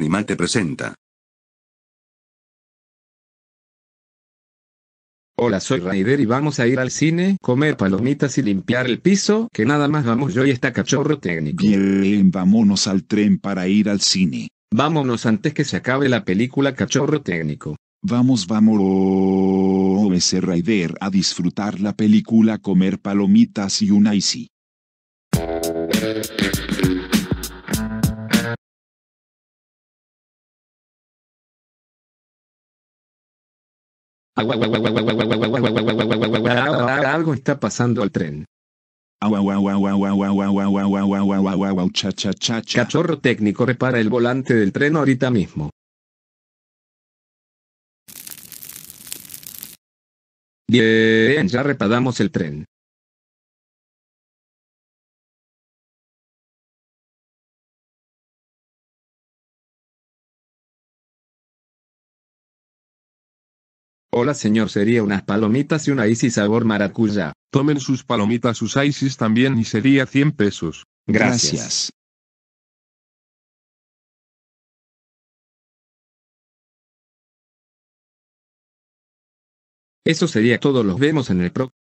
animal te presenta. Hola, soy Raider y vamos a ir al cine, comer palomitas y limpiar el piso, que nada más vamos yo y esta cachorro técnico. Bien, vámonos al tren para ir al cine. Vámonos antes que se acabe la película cachorro técnico. Vamos, vamos, ese Raider, a disfrutar la película, comer palomitas y un icy. Algo está pasando al tren. Cachorro técnico repara el volante del tren ahorita mismo. Bien, ya reparamos el tren. Hola señor, sería unas palomitas y una Isis sabor maracuyá. Tomen sus palomitas, sus Isis también y sería 100 pesos. Gracias. Eso sería todo, los vemos en el próximo.